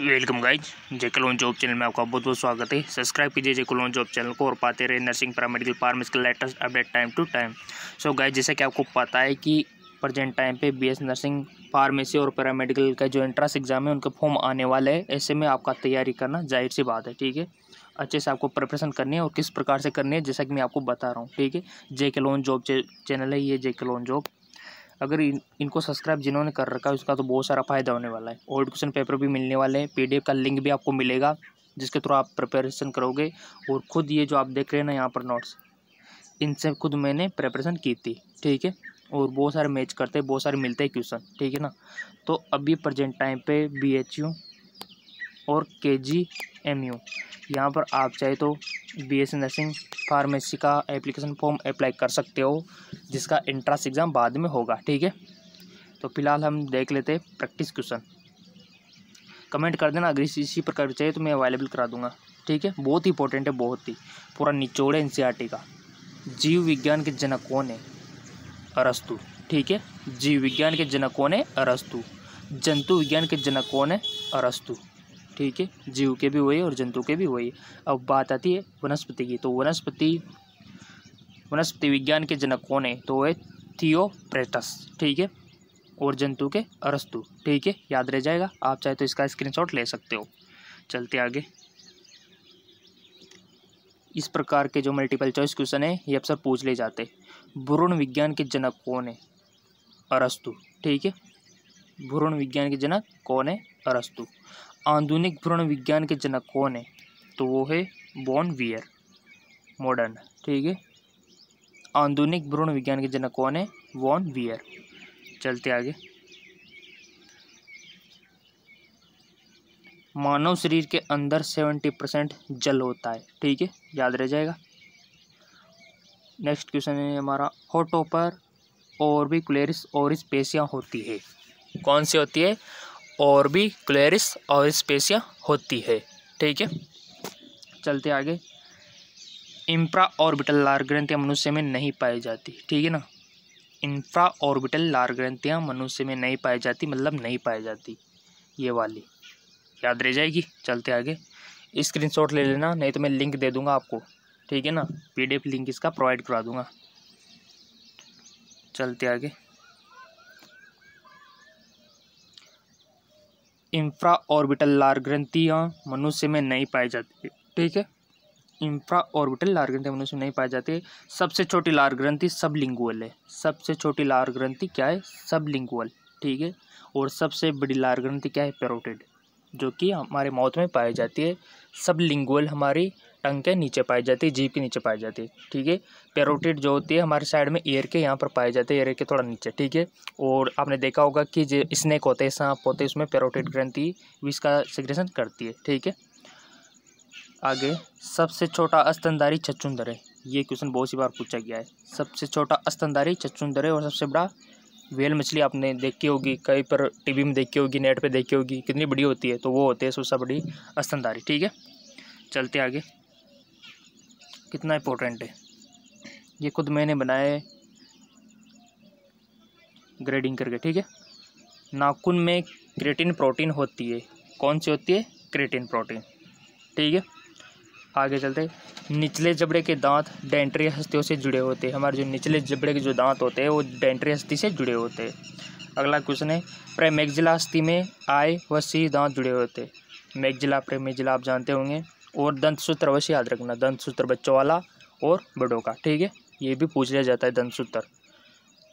welcome guys जेकलोन job channel में आपका बहुत बहुत स्वागत है सब्सक्राइब कीजिए जेकलोन जॉब चैनल को और पाते रहे नर्सिंग पैरामेडिकल फार्मेसी के latest update time to time so guys जैसा कि आपको पता है कि प्रजेंट टाइम पे बीएस नर्सिंग फार्मेसी और पैरामेडिकल का जो एंट्रेंस एग्जाम है उनके फॉर्म आने वाले हैं ऐसे में आपका तैयारी करना जाहिर सी बात है ठीक है अच्छे से आपको प्रिपरेशन करनी है और किस प्रकार से करनी है जैसा कि मैं आपको बता रहा हूँ ठीक है जे के लोन जॉब चैनल है ये जे के लोन जॉब अगर इन इनको सब्सक्राइब जिन्होंने कर रखा है उसका तो बहुत सारा फ़ायदा होने वाला है और क्वेश्चन पेपर भी मिलने वाले हैं पी का लिंक भी आपको मिलेगा जिसके थ्रू आप प्रिपरेशन करोगे और ख़ुद ये जो आप देख रहे हैं ना यहाँ पर नोट्स इनसे खुद मैंने प्रिपरेशन की थी ठीक है और बहुत सारे मैच करते हैं बहुत सारे मिलते हैं क्वेश्चन ठीक है ना तो अभी प्रजेंट टाइम पे बी एच यू और के जी एम यू यहाँ पर आप चाहे तो बी एस नर्सिंग फार्मेसी का एप्लीकेशन फॉर्म अप्लाई कर सकते हो जिसका एंट्रेंस एग्ज़ाम बाद में होगा ठीक है तो फिलहाल हम देख लेते प्रैक्टिस क्वेश्चन कमेंट कर देना अगर इसी प्रकार चाहिए तो मैं अवेलेबल करा दूंगा ठीक है बहुत ही इंपॉर्टेंट है बहुत ही पूरा निचोड़ है एन e का जीव विज्ञान के जनक कौन है अरस्तु ठीक है जीव विज्ञान के जनक कौन है अरस्तु जंतु विज्ञान के जनक कौन है अरस्तु ठीक है जीव के भी वही और जंतु के भी वही अब बात आती है वनस्पति की तो वनस्पति वनस्पति विज्ञान के जनक कौन है तो वह थियोप्रेटस ठीक है और जंतु के अरस्तु ठीक है याद रह जाएगा आप चाहे तो इसका स्क्रीनशॉट ले सकते हो चलते आगे इस प्रकार के जो मल्टीपल चॉइस क्वेश्चन है ये अक्सर पूछ ले जाते भ्रूण विज्ञान के जनक कौन है अरस्तु ठीक है भ्रूण विज्ञान के जनक कौन है अरस्तु आधुनिक भ्रूण विज्ञान के जनक कौन है तो वो है बॉन वियर मॉडर्न ठीक है आधुनिक भ्रूण विज्ञान के जनक कौन है वॉन वियर चलते आगे मानव शरीर के अंदर सेवेंटी परसेंट जल होता है ठीक है याद रह जाएगा नेक्स्ट क्वेश्चन है हमारा होटो पर और भी क्लेरिस और पेशियाँ होती है कौन सी होती है और भी क्लेरिस और स्पेसिया होती है ठीक है चलते आगे इंफ्रा ऑर्बिटल लार ग्रंथियाँ मनुष्य में नहीं पाई जाती ठीक है ना इंफ्रा ऑर्बिटल लार ग्रंथियाँ मनुष्य में नहीं पाई जाती मतलब नहीं पाई जाती ये वाली याद रह जाएगी चलते आगे स्क्रीनशॉट ले लेना नहीं तो मैं लिंक दे दूंगा आपको ठीक है ना पीडीएफ लिंक इसका प्रोवाइड करा दूंगा चलते आगे इंफ्रा ऑर्बिटल लार ग्रंथियाँ मनुष्य में नहीं पाई जाती ठीक है इंफ्रा ऑर्बिटल लार ग्रंथियाँ मनुष्य नहीं पाई जाती सबसे छोटी लार ग्रंथि लिंगुअल है सबसे छोटी लार ग्रंथि क्या है सब लिंगुअल ठीक है और सबसे बड़ी लार ग्रंथि क्या है पेरोटेड जो कि हमारे माउथ में पाई जाती है सब लिंगुअल हमारी टंग के नीचे पाई जाती है जीप के नीचे पाई जाती है ठीक है पेरोटिड जो होती है हमारे साइड में ईयर के यहाँ पर पाए जाते हैं ईयर के थोड़ा नीचे ठीक है और आपने देखा होगा कि जो स्नैक होते हैं सांप होते हैं उसमें पेरोटिड ग्रंथि भी इसका सिग्रेशन करती है ठीक है आगे सबसे छोटा स्तनधारी चचुंदर है ये क्वेश्चन बहुत सी बार पूछा गया है सबसे छोटा स्तनधारी चचुंदर है और सबसे बड़ा वेल मछली आपने देखी होगी कहीं पर टीवी में देखी होगी नेट पे देखी होगी कितनी बड़ी होती है तो वो होती है सबसे बड़ी स्तनधारी ठीक है चलते आगे कितना इम्पोर्टेंट है ये खुद मैंने बनाया ग्रेडिंग करके ठीक है नाखून में क्रेटिन प्रोटीन होती है कौन सी होती है क्रेटिन प्रोटीन ठीक है आगे चलते निचले जबड़े के दांत डेंट्री हस्तियों से जुड़े होते हैं हमारे जो निचले जबड़े के जो दांत होते हैं वो डेंट्री हस्ती से जुड़े होते हैं अगला क्वेश्चन है प्रेमेगजिला हस्ती में आय व सी दांत जुड़े होते हैं मेगजिला प्रेमेजिला आप जानते होंगे और दंत सूत्र अवश्य याद रखना दंत सूत्र बच्चों वाला और बड़ों का ठीक है ये भी पूछ लिया जाता है दंत सूत्र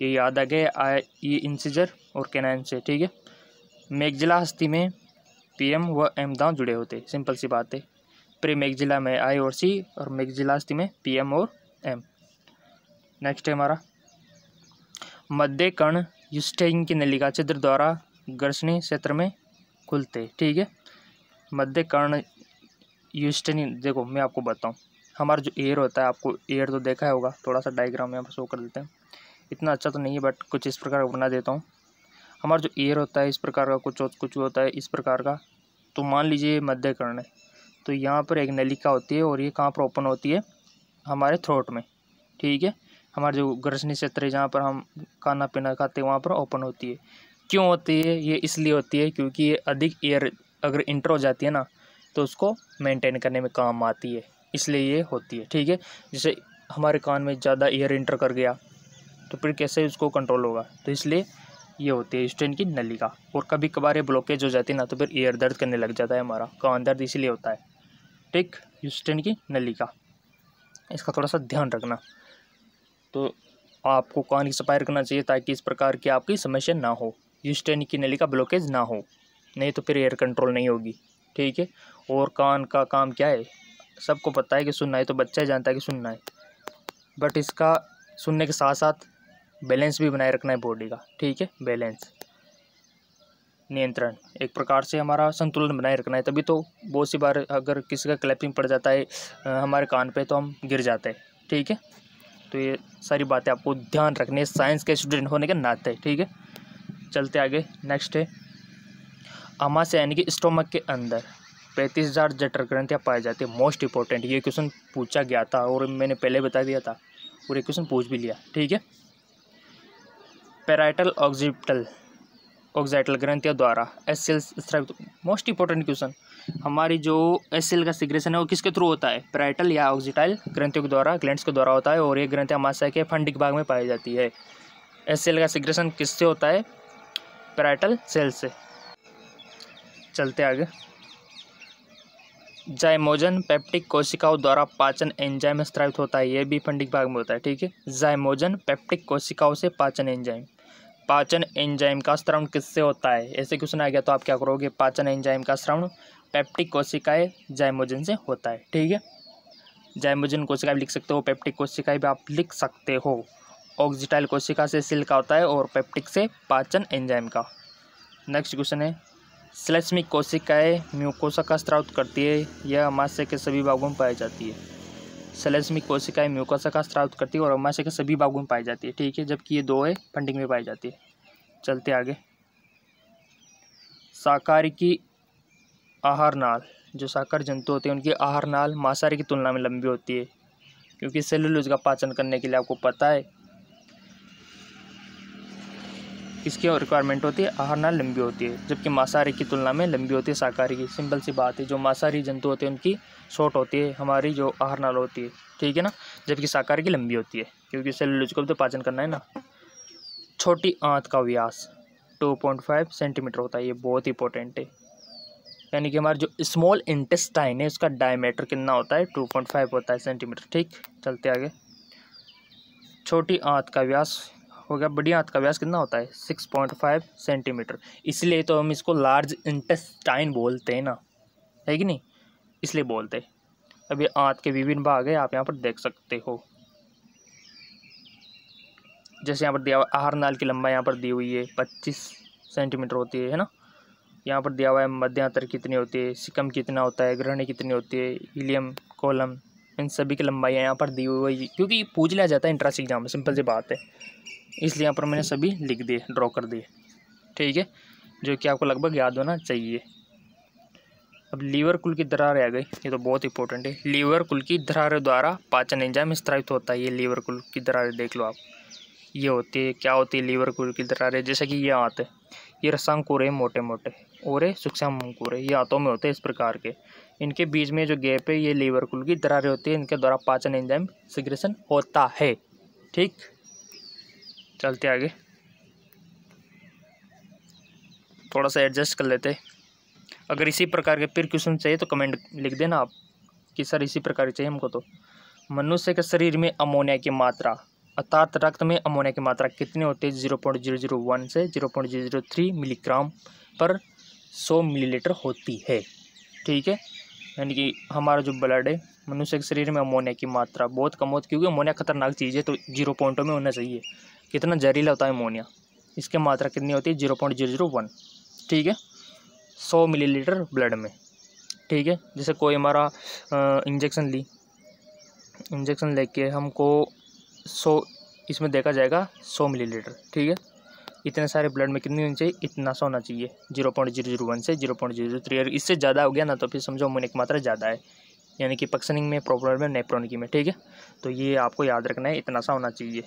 ये याद आ गया ई इंसिजर और कैनाइन से ठीक है मेघजिला हस्ती में पीएम व एम एमदान जुड़े होते सिंपल सी बात है मेघ मेघजिला में आई और सी और मेघजिला हस्ती में पीएम और एम नेक्स्ट है हमारा मध्य कर्ण युष्टिंग की नलिका छिद्र द्वारा घर्षणी क्षेत्र में खुलते ठीक है मध्य कर्ण यूस्टनिन देखो मैं आपको बताऊँ हमारा जो एयर होता है आपको एयर तो देखा होगा थोड़ा सा डायग्राम यहाँ पर शो कर देते हैं इतना अच्छा तो नहीं है बट कुछ इस प्रकार का बना देता हूँ हमारा जो एयर होता है इस प्रकार का कुछ कुछ होता है इस प्रकार का तो मान लीजिए मध्य कर्ण है तो यहाँ पर एक नलिका होती है और ये कहाँ पर ओपन होती है हमारे थ्रोट में ठीक है हमारे जो गर्जनी क्षेत्र है जहाँ पर हम खाना पीना खाते हैं वहाँ पर ओपन होती है क्यों होती है ये इसलिए होती है क्योंकि ये अधिक एयर अगर इंटर हो जाती है ना तो उसको मेंटेन करने में काम आती है इसलिए ये होती है ठीक है जैसे हमारे कान में ज़्यादा एयर इंटर कर गया तो फिर कैसे उसको कंट्रोल होगा तो इसलिए ये होती है स्टेन की नली का और कभी कभार ये ब्लॉकेज हो जाती है ना तो फिर एयर दर्द करने लग जाता है हमारा कान दर्द इसीलिए होता है ठीक यूस्टेन की नली का इसका थोड़ा सा ध्यान रखना तो आपको कान की सफाई रखना चाहिए ताकि इस प्रकार की आपकी समस्या ना हो यूस्टेन की नली का ब्लॉकेज ना हो नहीं तो फिर एयर कंट्रोल नहीं होगी ठीक है और कान का काम क्या है सबको पता है कि सुनना है तो बच्चा ही जानता है कि सुनना है बट इसका सुनने के साथ साथ बैलेंस भी बनाए रखना है बॉडी का ठीक है बैलेंस नियंत्रण एक प्रकार से हमारा संतुलन बनाए रखना है तभी तो बहुत सी बार अगर किसी का क्लैपिंग पड़ जाता है हमारे कान पे तो हम गिर जाते हैं ठीक है तो ये सारी बातें आपको ध्यान रखनी है साइंस के स्टूडेंट होने के नाते ठीक है चलते आगे नेक्स्ट है आमा यानी कि स्टोमक के अंदर पैंतीस हज़ार जटर ग्रंथियाँ पाई जाती है मोस्ट इंपॉर्टेंट ये क्वेश्चन पूछा गया था और मैंने पहले बता दिया था और ये क्वेश्चन पूछ भी लिया ठीक है पेराइटल ऑक्जिप्टल ऑक्साइटल ग्रंथियों द्वारा एस सेल स्रावित मोस्ट इंपॉर्टेंट क्वेश्चन हमारी जो एस सेल का सिग्रेशन है वो किसके थ्रू होता है पेराइटल या ऑक्जिटाइल ग्रंथियों के द्वारा ग्लैंड्स के द्वारा होता है और ये ग्रंथियाँ हमारे के फंडिक भाग में पाई जाती है एस सेल का सिग्रेशन किससे होता है पेराइटल सेल से चलते आगे जायमोजन पेप्टिक कोशिकाओं द्वारा पाचन एंजाइम स्त्रावित होता है ये भी फंडिक भाग में होता है ठीक है जायमोजन पेप्टिक कोशिकाओं से पाचन एंजाइम पाचन एंजाइम का श्रवण किससे होता है ऐसे क्वेश्चन आ गया तो आप क्या करोगे पाचन एंजाइम का श्रवण पेप्टिक कोशिकाएं जायमोजन से होता है ठीक है जायमोजन कोशिका भी लिख सकते हो पेप्टिक कोशिका भी आप लिख सकते हो ऑक्जिटाइल कोशिका से सिल्क होता है और पेप्टिक से पाचन एंजाइम का नेक्स्ट क्वेश्चन है स्लैप्समिक कोशिकाएं म्यूकोसा का स्त्राव करती है यह अमाशय के सभी भागों में पाई जाती है स्लैप्समिक कोशिकाएं म्यूकोसा का स्त्राव करती है और अमाशय के सभी भागों में पाई जाती है ठीक है जबकि ये दो है फंडिंग में पाई जाती है चलते आगे शाकाहारी की आहार नाल जो साकार जंतु होते हैं उनकी आहार नाल मांसाहारी की तुलना में लंबी होती है क्योंकि सेलुलोज का पाचन करने के लिए आपको पता है इसकी रिक्वायरमेंट होती है आहार नाल लंबी होती है जबकि मांसाहारी की तुलना में लंबी होती है शाकाहारी की सिंपल सी बात है जो मांसाहारी जंतु होते हैं उनकी शॉर्ट होती है हमारी जो आहार नाल होती है ठीक है ना जबकि शाकाहारी की लंबी होती है क्योंकि सेलुलज को तो पाचन करना है ना छोटी आँत का व्यास टू पॉइंट फाइव सेंटीमीटर होता है ये बहुत इंपॉर्टेंट है यानी कि हमारा जो स्मॉल इंटेस्टाइन है उसका डायमीटर कितना होता है टू पॉइंट फाइव होता है सेंटीमीटर ठीक चलते आगे छोटी आँत का व्यास हो गया बड़ी आंत का व्यास कितना होता है सिक्स पॉइंट फाइव सेंटीमीटर इसलिए तो हम इसको लार्ज इंटेस्टाइन बोलते हैं ना है कि नहीं इसलिए बोलते अभी अब ये के विभिन्न भाग है आप यहाँ पर देख सकते हो जैसे यहाँ पर दिया हुआ आहार नाल की लंबाई यहाँ पर दी हुई है पच्चीस सेंटीमीटर होती है है ना यहाँ पर दिया हुआ है मध्यांतर कितनी होती है सिकम कितना होता है ग्रहण कितनी होती है हीलियम कोलम इन सभी की लंबाइयाँ यहाँ पर दी हुई है क्योंकि पूछ लिया जाता है इंट्रेंस एग्जाम में सिंपल सी बात है इसलिए यहाँ पर मैंने सभी लिख दिए ड्रॉ कर दिए ठीक है जो कि आपको लगभग याद होना चाहिए अब लीवर कुल की दरार आ गई ये तो बहुत इंपॉर्टेंट है लीवर कुल की दरार द्वारा पाचन एंजाम स्त्रावित होता है ये लीवर कुल की दरारें देख लो आप ये होती है क्या होती है लीवर कुल की दरारें जैसे कि ये आते हैं ये रसांकुर है मोटे मोटे और ये सूक्ष्मकुर है ये आँतों में होते हैं इस प्रकार के इनके बीच में जो गैप है ये लीवर कुल की दरारें होती है इनके द्वारा पाचन एंजाम सिग्रेशन होता है ठीक चलते आगे थोड़ा सा एडजस्ट कर लेते अगर इसी प्रकार के फिर क्वेश्चन चाहिए तो कमेंट लिख देना आप कि सर इसी प्रकार के चाहिए हमको तो मनुष्य के शरीर में अमोनिया की मात्रा अर्थात रक्त में अमोनिया की मात्रा कितनी होती है zero point zero zero one से zero point zero zero three milligram per सौ मिलीलीटर होती है ठीक है यानी कि हमारा जो ब्लड है मनुष्य के शरीर में अमोनिया की मात्रा बहुत कम होती है क्योंकि अमोनिया खतरनाक चीज़ है तो जीरो पॉइंटों में होना चाहिए कितना जहरीला होता है अमोनिया इसके मात्रा कितनी होती है zero point zero zero one ठीक है सौ मिलीलीटर ब्लड में ठीक है जैसे कोई हमारा इंजेक्शन ली इंजेक्शन लेके हमको सौ इसमें देखा जाएगा सौ मिलीलीटर ठीक है इतने सारे ब्लड में कितनी होनी चाहिए इतना सा होना चाहिए zero point zero zero one से zero point zero zero three और इससे ज़्यादा हो गया ना तो फिर समझो अमोनिया की मात्रा ज़्यादा है यानी कि पक्सनिंग में प्रॉब्लम में नेप्रोनिकी में ठीक है तो ये आपको याद रखना है इतना सा होना चाहिए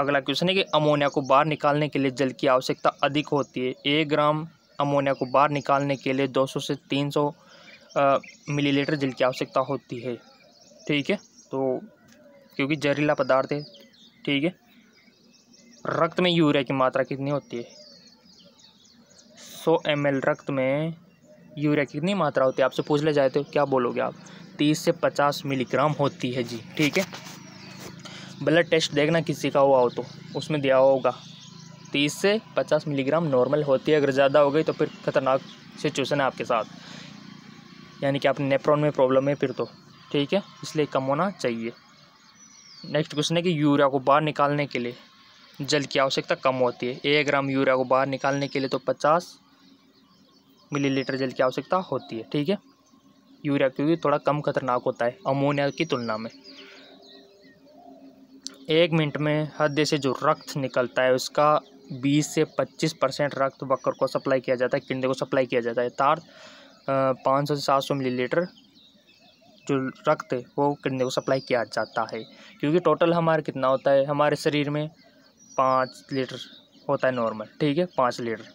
अगला क्वेश्चन है कि अमोनिया को बाहर निकालने के लिए जल की आवश्यकता अधिक होती है एक ग्राम अमोनिया को बाहर निकालने के लिए 200 से 300 मिलीलीटर जल की आवश्यकता होती है ठीक है तो क्योंकि जहरीला पदार्थ है ठीक है रक्त में यूरिया की मात्रा कितनी होती है 100 एम रक्त में यूरिया की कितनी मात्रा होती है आपसे पूछ ले जाए तो क्या बोलोगे आप तीस से पचास मिलीग्राम होती है जी ठीक है ब्लड टेस्ट देखना किसी का हुआ हो तो उसमें दिया होगा तीस से पचास मिलीग्राम नॉर्मल होती है अगर ज़्यादा हो गई तो फिर खतरनाक सिचुएसन है आपके साथ यानी कि आपने नेप्रॉन में प्रॉब्लम है फिर तो ठीक है इसलिए कम होना चाहिए नेक्स्ट क्वेश्चन है कि यूरिया को बाहर निकालने के लिए जल की आवश्यकता कम होती है एक ग्राम यूरिया को बाहर निकालने के लिए तो पचास मिलीलीटर जल की आवश्यकता होती है ठीक है यूरिया क्योंकि थोड़ा कम खतरनाक होता है अमोनिया की तुलना में एक मिनट में हृदय से जो रक्त निकलता है उसका 20 से 25 परसेंट रक्त बकर को सप्लाई किया जाता है किंदे को सप्लाई किया जाता है तार पाँच सौ से सात सौ मिलीलीटर जो रक्त है वो किडनी को सप्लाई किया जाता है क्योंकि टोटल हमारा कितना होता है हमारे शरीर में पाँच लीटर होता है नॉर्मल ठीक है पाँच लीटर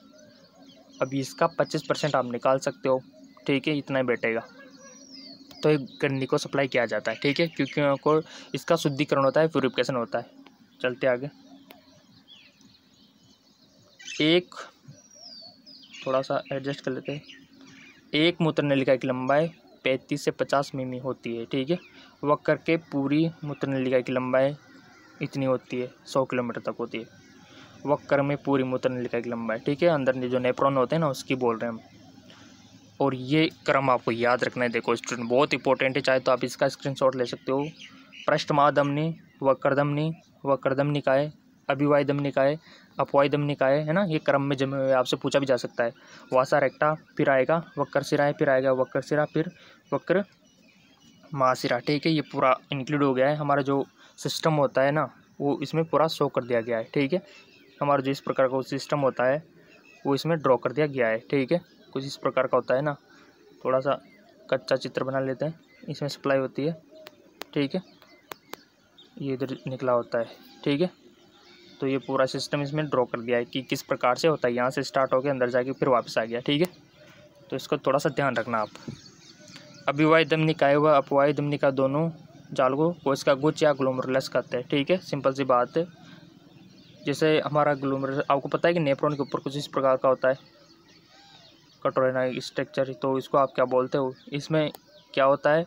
अभी इसका पच्चीस परसेंट आप निकाल सकते हो ठीक है इतना ही बैठेगा तो एक गन्ने को सप्लाई किया जाता है ठीक है क्योंकि उनको इसका शुद्धिकरण होता है प्योरिफिकेशन होता है चलते आगे एक थोड़ा सा एडजस्ट कर लेते हैं एक मूत्र नलिका की लंबाई पैंतीस से पचास मिमी होती है ठीक है वक्र के पूरी मूत्र नलिका की लंबाई इतनी होती है सौ किलोमीटर तक होती है वक्र में पूरी मूत्र नलिका की लंबाई ठीक है अंदर जो नेप्रॉन होते हैं ना उसकी बोल रहे हैं हम और ये क्रम आपको याद रखना है देखो स्टूडेंट बहुत इंपॉर्टेंट है चाहे तो आप इसका स्क्रीनशॉट ले सकते हो पृष्ठमादमनी वक्रदमनी वक्रदम निकाय अभिवायदम निकाय अपवायदम निकाय है ना ये क्रम में जमे हुए आपसे पूछा भी जा सकता है वासा रेक्टा फिर आएगा वक्र सिराए फिर आएगा वक्र सिरा फिर वक्र महासिरा ठीक है ये पूरा इंक्लूड हो गया है हमारा जो सिस्टम होता है ना वो इसमें पूरा शो कर दिया गया है ठीक है हमारा जो इस प्रकार का सिस्टम होता है वो इसमें ड्रॉ कर दिया गया है ठीक है कुछ इस प्रकार का होता है ना थोड़ा सा कच्चा चित्र बना लेते हैं इसमें सप्लाई होती है ठीक है ये इधर निकला होता है ठीक है तो ये पूरा सिस्टम इसमें ड्रॉ कर दिया है कि किस प्रकार से होता है यहाँ से स्टार्ट होकर अंदर जाके फिर वापस आ गया ठीक है तो इसको थोड़ा सा ध्यान रखना आप अभिवाय दम निकाय व अपवाय दम निकाय दोनों जाल को इसका का गुच या ग्लोमरलेस कहते हैं ठीक है सिंपल सी बात है जैसे हमारा ग्लोमरस आपको पता है कि नेप्रोन के ऊपर कुछ इस प्रकार का होता है कटोरेना स्ट्रक्चर तो इसको आप क्या बोलते हो इसमें क्या होता है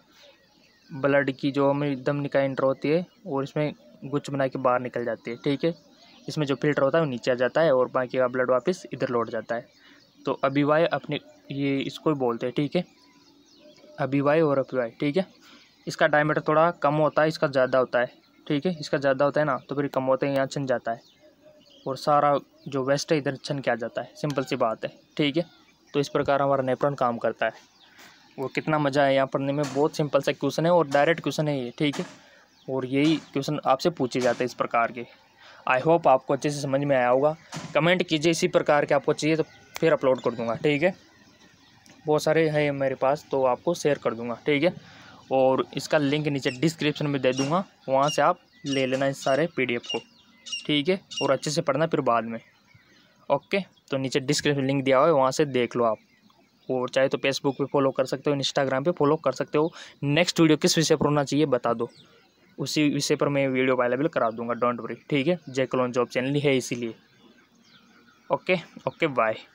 ब्लड की जो हमें दम निका इंटर होती है और इसमें गुच्छ बना के बाहर निकल जाती है ठीक है इसमें जो फिल्टर होता है वो नीचे आ जाता है और बाकी का ब्लड वापस इधर लौट जाता है तो अभिवाय अपने ये इसको बोलते हैं ठीक है अभिवाय और अभिवाय ठीक है इसका डायमीटर थोड़ा कम होता है इसका ज़्यादा होता है ठीक है इसका ज़्यादा होता है ना तो फिर कम होता है यहाँ छन जाता है और सारा जो वेस्ट है इधर छन के आ जाता है सिंपल सी बात है ठीक है तो इस प्रकार हमारा नेप्रॉन काम करता है वो कितना मज़ा है यहाँ पढ़ने में बहुत सिंपल सा क्वेश्चन है और डायरेक्ट क्वेश्चन है ये ठीक है और यही क्वेश्चन आपसे पूछे जाते हैं इस प्रकार के आई होप आपको अच्छे से समझ में आया होगा कमेंट कीजिए इसी प्रकार के आपको चाहिए तो फिर अपलोड कर दूँगा ठीक है बहुत सारे हैं मेरे पास तो आपको शेयर कर दूँगा ठीक है और इसका लिंक नीचे डिस्क्रिप्शन में दे दूँगा वहाँ से आप ले लेना इस सारे पी को ठीक है और अच्छे से पढ़ना फिर बाद में ओके तो नीचे डिस्क्रिप्शन लिंक दिया हुआ है वहाँ से देख लो आप और चाहे तो फेसबुक पे फॉलो कर सकते हो इंस्टाग्राम पे फॉलो कर सकते हो नेक्स्ट वीडियो किस विषय पर होना चाहिए बता दो उसी विषय पर मैं वीडियो अवेलेबल करा दूंगा डोंट वरी ठीक है जैकलोन जॉब चैनल है इसीलिए ओके ओके बाय